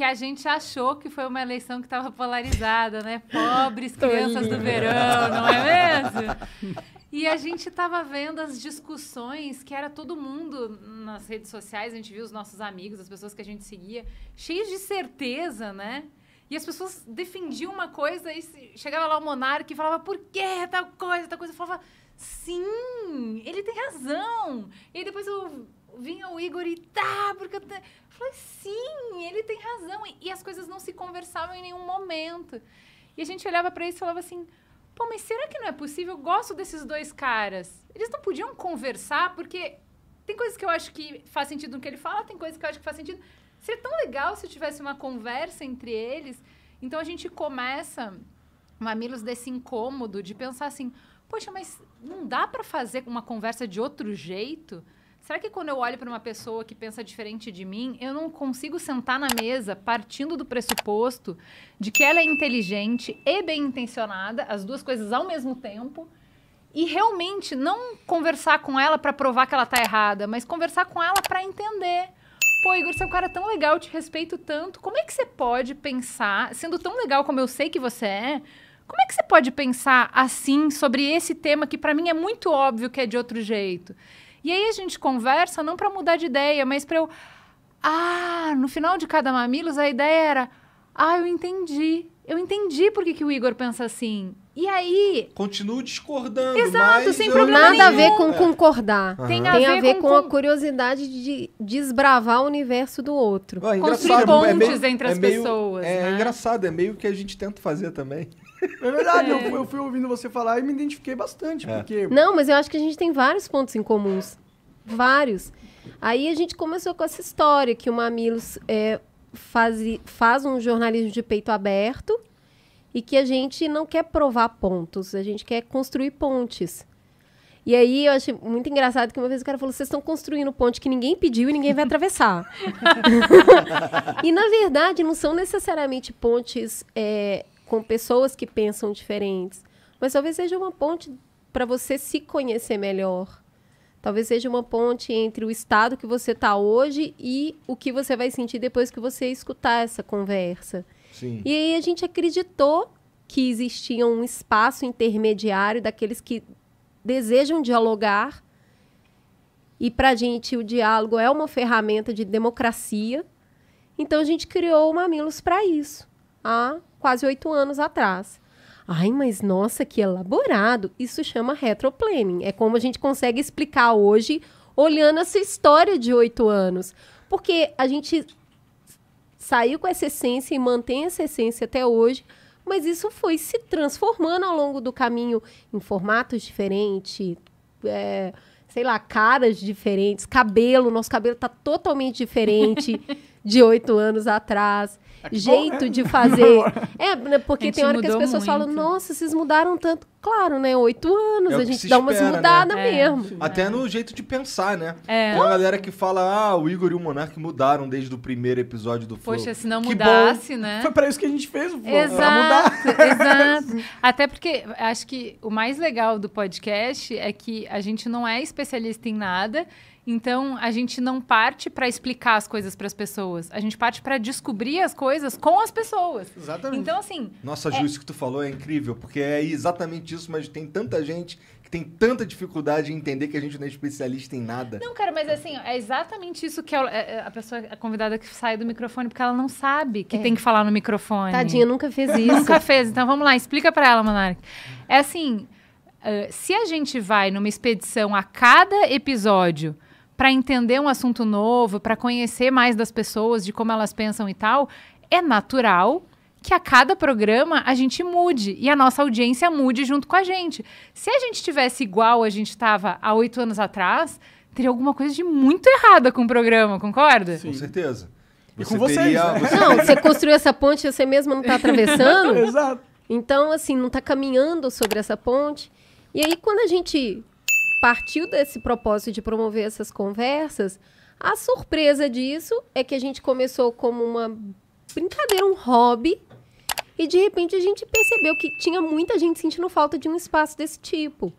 que a gente achou que foi uma eleição que estava polarizada, né? Pobres crianças do verão, não é mesmo? E a gente estava vendo as discussões que era todo mundo nas redes sociais, a gente viu os nossos amigos, as pessoas que a gente seguia, cheios de certeza, né? E as pessoas defendiam uma coisa e chegava lá o monarca e falava, por que tal coisa, tal coisa? Eu falava, sim, ele tem razão. E aí depois eu vinha o Igor e tá, porque eu, te... eu falei, sim, ele tem razão. E, e, as coisas não se conversavam em nenhum momento. E a gente olhava para isso e falava assim, pô, mas será que não é possível? Eu gosto desses dois caras. Eles não podiam conversar, porque tem coisas que eu acho que faz sentido no que ele fala, tem coisas que eu acho que faz sentido. Seria tão legal se tivesse uma conversa entre eles. Então a gente começa, Mamilos, desse incômodo de pensar assim, poxa, mas não dá para fazer uma conversa de outro jeito? Será que quando eu olho para uma pessoa que pensa diferente de mim, eu não consigo sentar na mesa partindo do pressuposto de que ela é inteligente e bem intencionada, as duas coisas ao mesmo tempo, e realmente não conversar com ela para provar que ela está errada, mas conversar com ela para entender. Pô, Igor, você é um cara tão legal, te respeito tanto. Como é que você pode pensar, sendo tão legal como eu sei que você é, como é que você pode pensar assim sobre esse tema que para mim é muito óbvio que é de outro jeito? E aí a gente conversa não para mudar de ideia, mas para eu. Ah, no final de cada Mamilos a ideia era. Ah, eu entendi. Eu entendi por que, que o Igor pensa assim. E aí. Continuo discordando. Exato, sem problema. Nada nenhum. a ver com é. concordar. Uhum. Tem, a, Tem ver ver com, com a curiosidade de desbravar o universo do outro. Ah, é Construir pontes é meio, entre é as é meio, pessoas. É, né? é engraçado, é meio que a gente tenta fazer também. É verdade, é. Eu, fui, eu, fui ouvindo você falar e me identifiquei bastante, é. porque... Não, mas eu acho que a gente tem vários pontos em comuns. Vários. Aí a gente começou com essa história que o Mamilos é, faz, faz um jornalismo de peito aberto e que a gente não quer provar pontos, a gente quer construir pontes. E aí eu achei muito engraçado que uma vez o cara falou: vocês estão construindo ponte que ninguém pediu e ninguém vai atravessar. e na verdade não são necessariamente pontes é, com pessoas que pensam diferentes. Mas talvez seja uma ponte para você se conhecer melhor. Talvez seja uma ponte entre o estado que você está hoje e o que você vai sentir depois que você escutar essa conversa. Sim. E aí a gente acreditou que existia um espaço intermediário daqueles que desejam dialogar. E para a gente o diálogo é uma ferramenta de democracia. Então a gente criou o Mamilos para isso. A ah, quase oito anos atrás. Ai, mas nossa, que elaborado! Isso chama retroplanning. É como a gente consegue explicar hoje, olhando essa história de oito anos. Porque a gente saiu com essa essência e mantém essa essência até hoje, mas isso foi se transformando ao longo do caminho em formatos diferentes, é, sei lá, caras diferentes, cabelo, nosso cabelo está totalmente diferente de oito anos atrás. É jeito né? de fazer. É, né, porque tem hora que as pessoas muito. falam, nossa, vocês mudaram tanto. Claro, né? Oito anos, é a gente dá umas mudadas né? É. mesmo. Até é. no jeito de pensar, né? É. uma galera que fala, ah, o Igor e o Monark mudaram desde o primeiro episódio do Flow. Poxa, se não mudasse, né? Foi pra isso que a gente fez o Flow, exato, pra mudar. Exato, Até porque acho que o mais legal do podcast é que a gente não é especialista em nada, então, a gente não parte para explicar as coisas para as pessoas, a gente parte para descobrir as coisas com as pessoas. Exatamente. Então, assim. Nossa, é... Ju, isso que tu falou é incrível, porque é exatamente isso, mas tem tanta gente que tem tanta dificuldade em entender que a gente não é especialista em nada. Não, cara, mas assim, é exatamente isso que a é, é, pessoa, a convidada que sai do microfone, porque ela não sabe que é. tem que falar no microfone. Tadinha, nunca fez isso. nunca fez. Então, vamos lá, explica para ela, Monark. É assim. Uh, se a gente vai numa expedição a cada episódio para entender um assunto novo, para conhecer mais das pessoas, de como elas pensam e tal, é natural que a cada programa a gente mude e a nossa audiência mude junto com a gente. Se a gente tivesse igual a gente estava há oito anos atrás, teria alguma coisa de muito errada com o programa, concorda? Sim. Com certeza. Você e com vocês, teria, né? você... Não, você construiu essa ponte você mesmo não está atravessando. Exato. Então, assim, não está caminhando sobre essa ponte. E aí, quando a gente partiu desse propósito de promover essas conversas, a surpresa disso é que a gente começou como uma brincadeira, um hobby, e de repente a gente percebeu que tinha muita gente sentindo falta de um espaço desse tipo.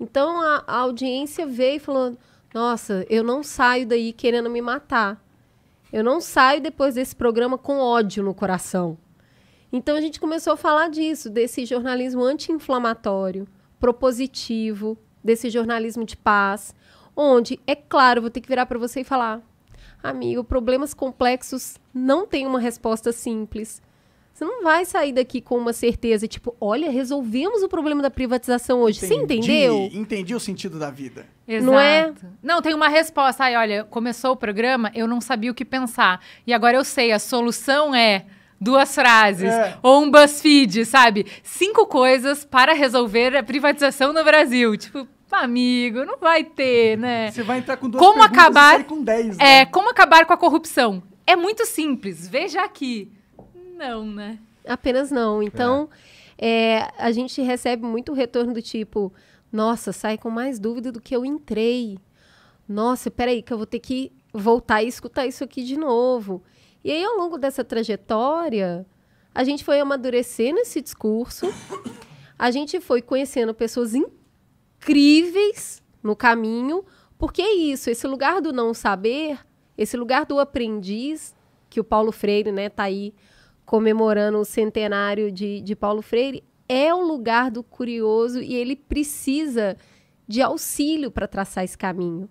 Então a, a audiência veio falando: Nossa, eu não saio daí querendo me matar. Eu não saio depois desse programa com ódio no coração. Então a gente começou a falar disso, desse jornalismo anti-inflamatório, propositivo, desse jornalismo de paz, onde, é claro, vou ter que virar para você e falar: amigo, problemas complexos não têm uma resposta simples. Você não vai sair daqui com uma certeza, tipo, olha, resolvemos o problema da privatização hoje. Entendi, Você entendeu? Entendi o sentido da vida. Exato. Não é? Não, tem uma resposta. Aí, olha, começou o programa, eu não sabia o que pensar. E agora eu sei, a solução é duas frases. É. Ou um BuzzFeed, sabe? Cinco coisas para resolver a privatização no Brasil. Tipo, Amigo, não vai ter, né? Você vai entrar com duas como acabar, com 10, né? É, como acabar com a corrupção? É muito simples, veja aqui. Não, né? Apenas não. Então, é. É, a gente recebe muito retorno do tipo, nossa, sai com mais dúvida do que eu entrei. Nossa, peraí, que eu vou ter que voltar e escutar isso aqui de novo. E aí, ao longo dessa trajetória, a gente foi amadurecendo esse discurso, a gente foi conhecendo pessoas incríveis incríveis no caminho, porque é isso, esse lugar do não saber, esse lugar do aprendiz, que o Paulo Freire né, tá aí comemorando o centenário de, de Paulo Freire, é o lugar do curioso e ele precisa de auxílio para traçar esse caminho.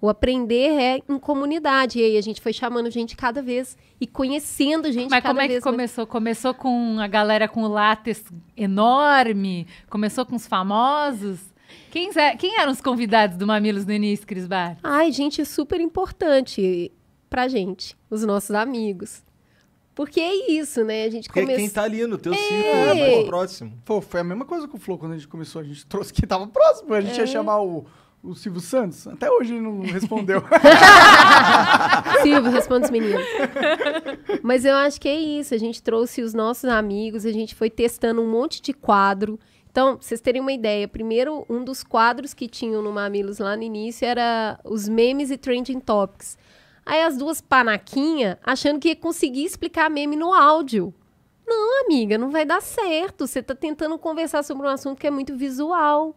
O aprender é em comunidade. E aí a gente foi chamando gente cada vez e conhecendo gente Mas cada vez. Mas como é que mais. começou? Começou com a galera com o látex enorme? Começou com os famosos? Quem, é, quem eram os convidados do Mamilos no início, Cris Bar? Ai, gente, é super importante pra gente, os nossos amigos. Porque é isso, né? A gente começou... quem tá ali no teu é. círculo, é mais próximo. Pô, foi a mesma coisa com o Flow quando a gente começou. A gente trouxe quem tava próximo. A gente é. ia chamar o, o Silvio Santos. Até hoje ele não respondeu. Silvio, responde os meninos. Mas eu acho que é isso. A gente trouxe os nossos amigos, a gente foi testando um monte de quadro. Então, pra vocês terem uma ideia, primeiro, um dos quadros que tinham no Mamilos lá no início era os memes e trending topics. Aí as duas panaquinha achando que ia conseguir explicar meme no áudio. Não, amiga, não vai dar certo. Você tá tentando conversar sobre um assunto que é muito visual.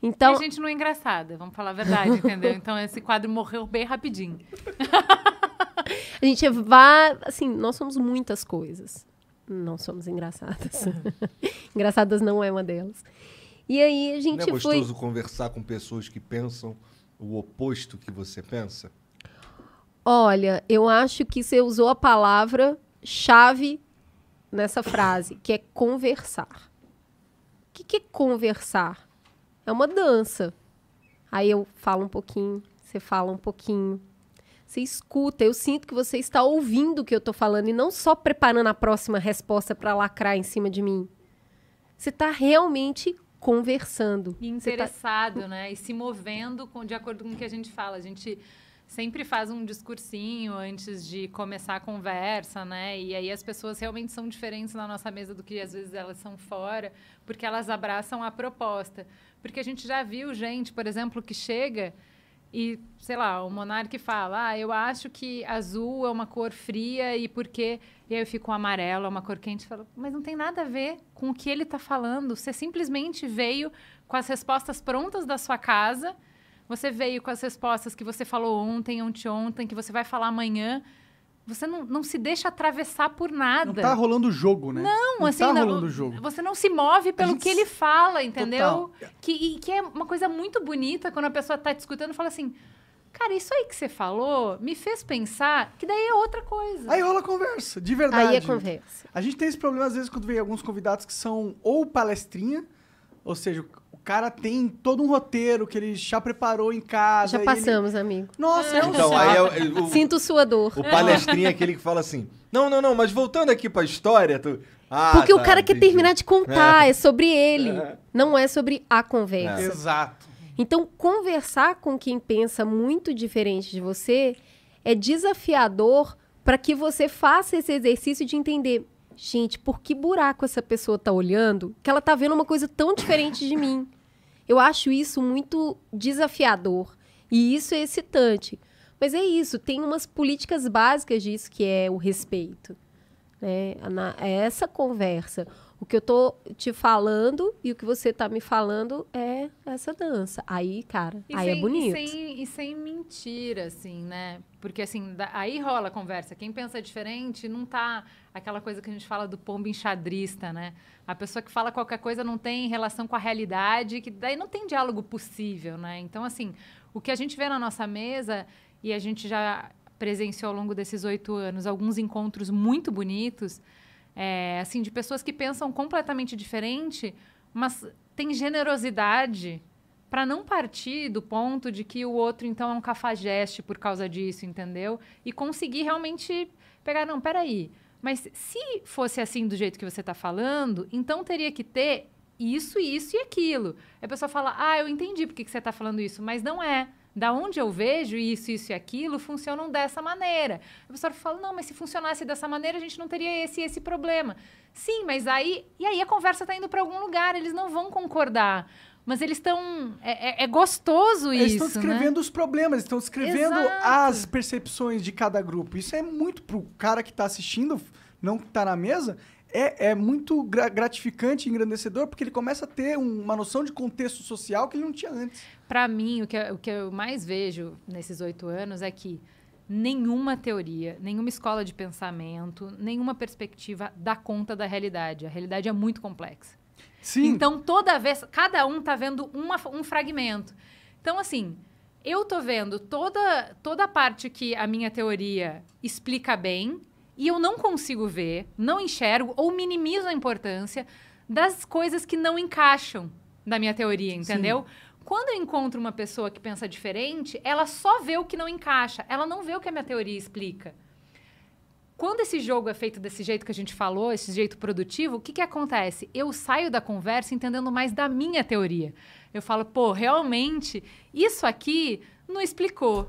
Então... E a gente não é engraçada, vamos falar a verdade, entendeu? Então esse quadro morreu bem rapidinho. a gente é assim, nós somos muitas coisas não somos engraçadas. engraçadas não é uma delas. E aí a gente não é gostoso foi... conversar com pessoas que pensam o oposto que você pensa? Olha, eu acho que você usou a palavra chave nessa frase, que é conversar. O que é conversar? É uma dança. Aí eu falo um pouquinho, você fala um pouquinho, você escuta, eu sinto que você está ouvindo o que eu estou falando e não só preparando a próxima resposta para lacrar em cima de mim. Você está realmente conversando. E tá interessado, tá... né? E se movendo com, de acordo com o que a gente fala. A gente sempre faz um discursinho antes de começar a conversa, né? E aí as pessoas realmente são diferentes na nossa mesa do que às vezes elas são fora, porque elas abraçam a proposta. Porque a gente já viu gente, por exemplo, que chega e, sei lá, o monarca fala: ah, eu acho que azul é uma cor fria e por quê E aí eu fico amarelo, é uma cor quente. Falo, mas não tem nada a ver com o que ele está falando. Você simplesmente veio com as respostas prontas da sua casa. Você veio com as respostas que você falou ontem, ontem, ontem, que você vai falar amanhã. Você não, não se deixa atravessar por nada. Não tá rolando o jogo, né? Não, não tá assim, tá rolando o jogo. você não se move pelo gente... que ele fala, entendeu? Que, e que é uma coisa muito bonita quando a pessoa tá te escutando e fala assim: Cara, isso aí que você falou me fez pensar que daí é outra coisa. Aí rola conversa, de verdade. Aí é conversa. A gente tem esse problema, às vezes, quando vem alguns convidados que são ou palestrinha, ou seja, cara tem todo um roteiro que ele já preparou em casa. Já passamos, ele... amigo. Nossa, é, é então, aí eu, é eu, é Sinto sua dor. O palestrinho é aquele que fala assim: não, não, não, mas voltando aqui pra história. Tu... Ah, Porque tá, o cara quer terminar de contar, é, é sobre ele, é. não é sobre a conversa. Exato. Então, conversar com quem pensa muito diferente de você é desafiador para que você faça esse exercício de entender gente, por que buraco essa pessoa tá olhando que ela tá vendo uma coisa tão diferente de mim? Eu acho isso muito desafiador e isso é excitante. Mas é isso, tem umas políticas básicas disso que é o respeito. Né? É essa conversa. O que eu tô te falando e o que você tá me falando é essa dança. Aí, cara, e aí é sem, é bonito. E sem, e sem mentira, assim, né? Porque, assim, da, aí rola a conversa. Quem pensa diferente não tá aquela coisa que a gente fala do pombo enxadrista, né? A pessoa que fala qualquer coisa não tem relação com a realidade, que daí não tem diálogo possível, né? Então, assim, o que a gente vê na nossa mesa e a gente já presenciou ao longo desses oito anos alguns encontros muito bonitos é, assim, de pessoas que pensam completamente diferente, mas tem generosidade para não partir do ponto de que o outro então é um cafajeste por causa disso, entendeu? E conseguir realmente pegar, não, peraí, mas se fosse assim do jeito que você está falando, então teria que ter isso, isso e aquilo. A pessoa fala, ah, eu entendi por que você está falando isso, mas não é da onde eu vejo isso, isso e aquilo, funcionam dessa maneira. A pessoa fala, não, mas se funcionasse dessa maneira, a gente não teria esse esse problema. Sim, mas aí... E aí a conversa está indo para algum lugar, eles não vão concordar. Mas eles estão. É, é, é, gostoso eles isso. Eles né? estão descrevendo né? os problemas, estão descrevendo Exato. as percepções de cada grupo. Isso é muito pro cara que está assistindo, não que está na mesa, é, é muito gra gratificante e engrandecedor, porque ele começa a ter um, uma noção de contexto social que ele não tinha antes. Para mim, o que, eu, o que eu mais vejo nesses oito anos é que nenhuma teoria, nenhuma escola de pensamento, nenhuma perspectiva dá conta da realidade. A realidade é muito complexa. Sim. Então, toda vez, cada um está vendo uma, um fragmento. Então, assim, eu tô vendo toda, toda a parte que a minha teoria explica bem e eu não consigo ver, não enxergo ou minimizo a importância das coisas que não encaixam da minha teoria, entendeu? Sim. Quando eu encontro uma pessoa que pensa diferente, ela só vê o que não encaixa, ela não vê o que a minha teoria explica. Quando esse jogo é feito desse jeito que a gente falou, esse jeito produtivo, o que, que acontece? Eu saio da conversa entendendo mais da minha teoria. Eu falo, pô, realmente, isso aqui não explicou.